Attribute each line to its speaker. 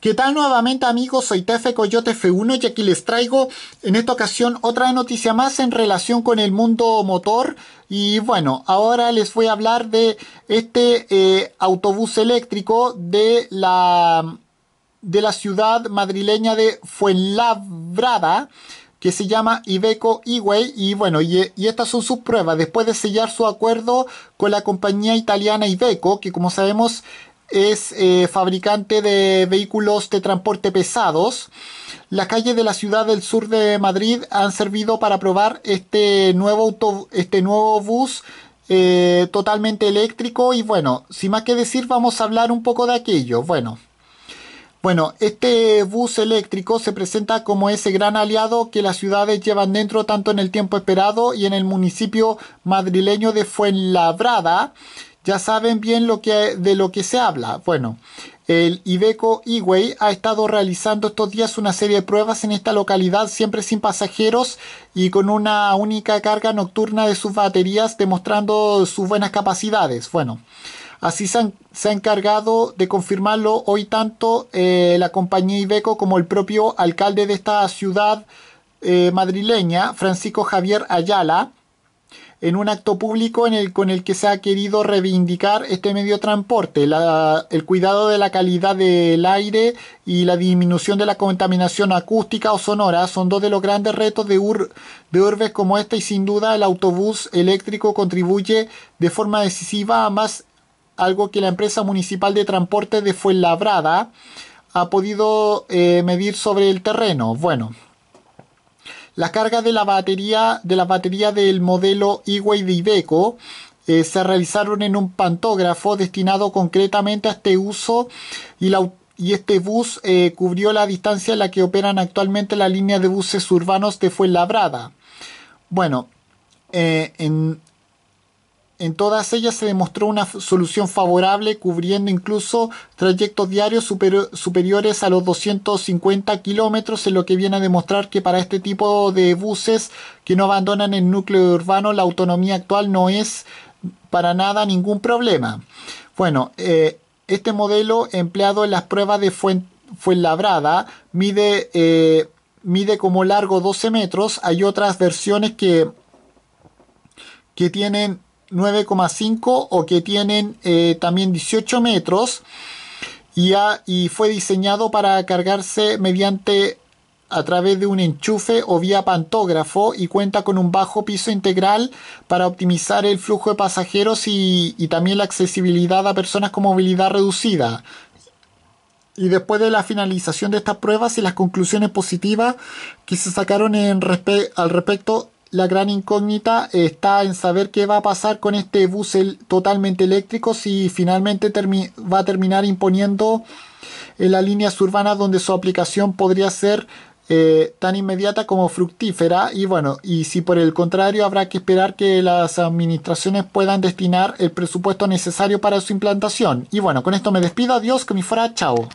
Speaker 1: ¿Qué tal nuevamente amigos? Soy Tefe Coyote F1 y aquí les traigo en esta ocasión otra noticia más en relación con el mundo motor. Y bueno, ahora les voy a hablar de este eh, autobús eléctrico de la, de la ciudad madrileña de Fuenlabrada que se llama Iveco e y bueno, y, estas son sus pruebas después de sellar su acuerdo con la compañía italiana Iveco, que como sabemos es eh, fabricante de vehículos de transporte pesados. Las calles de la ciudad del sur de Madrid han servido para probar este nuevo, auto, este nuevo bus eh, totalmente eléctrico y bueno, sin más que decir vamos a hablar un poco de aquello. Bueno. Bueno, este bus eléctrico se presenta como ese gran aliado que las ciudades llevan dentro tanto en el tiempo esperado y en el municipio madrileño de Fuenlabrada ya saben bien de lo que se habla. Bueno, el Ibeco way ha estado realizando estos días una serie de pruebas en esta localidad, siempre sin pasajeros y con una única carga nocturna de sus baterías, demostrando sus buenas capacidades. Bueno, así se, ha encargado de confirmarlo hoy tanto eh, la compañía IVECO como el propio alcalde de esta ciudad eh, madrileña, Francisco Javier Ayala en un acto público en el, con el que se ha querido reivindicar este medio de transporte, el cuidado de la calidad del aire y la disminución de la contaminación acústica o sonora son dos de los grandes retos de, urbes como esta y sin duda el autobús eléctrico contribuye de forma decisiva a más algo que la empresa municipal de transporte de Fuenlabrada ha podido eh, medir sobre el terreno. Bueno, las cargas de la batería, de la batería del modelo Iway de Ibeco eh, se realizaron en un pantógrafo destinado concretamente a este uso y, este bus eh, cubrió la distancia en la que operan actualmente la línea de buses urbanos de Fuenlabrada. Bueno, eh, en, en todas ellas se demostró una solución favorable, cubriendo incluso trayectos diarios superiores a los 250 kilómetros, en lo que viene a demostrar que para este tipo de buses que no abandonan el núcleo urbano, la autonomía actual no es para nada ningún problema. Bueno, eh, este modelo empleado en las pruebas de fue Fuenlabrada mide, eh, mide como largo 12 metros. Hay otras versiones que, que tienen 9,5 o que tienen eh, también 18 metros y, fue diseñado para cargarse mediante a través de un enchufe o vía pantógrafo y cuenta con un bajo piso integral para optimizar el flujo de pasajeros y, también la accesibilidad a personas con movilidad reducida. Y después de la finalización de estas pruebas y las conclusiones positivas que se sacaron al respecto, la gran incógnita está en saber qué va a pasar con este bus totalmente eléctrico si finalmente va a terminar imponiendo en las líneas urbanas donde su aplicación podría ser eh, tan inmediata como fructífera y bueno, y si por el contrario habrá que esperar que las administraciones puedan destinar el presupuesto necesario para su implantación. Y bueno, con esto me despido, adiós, que me fuera, chao.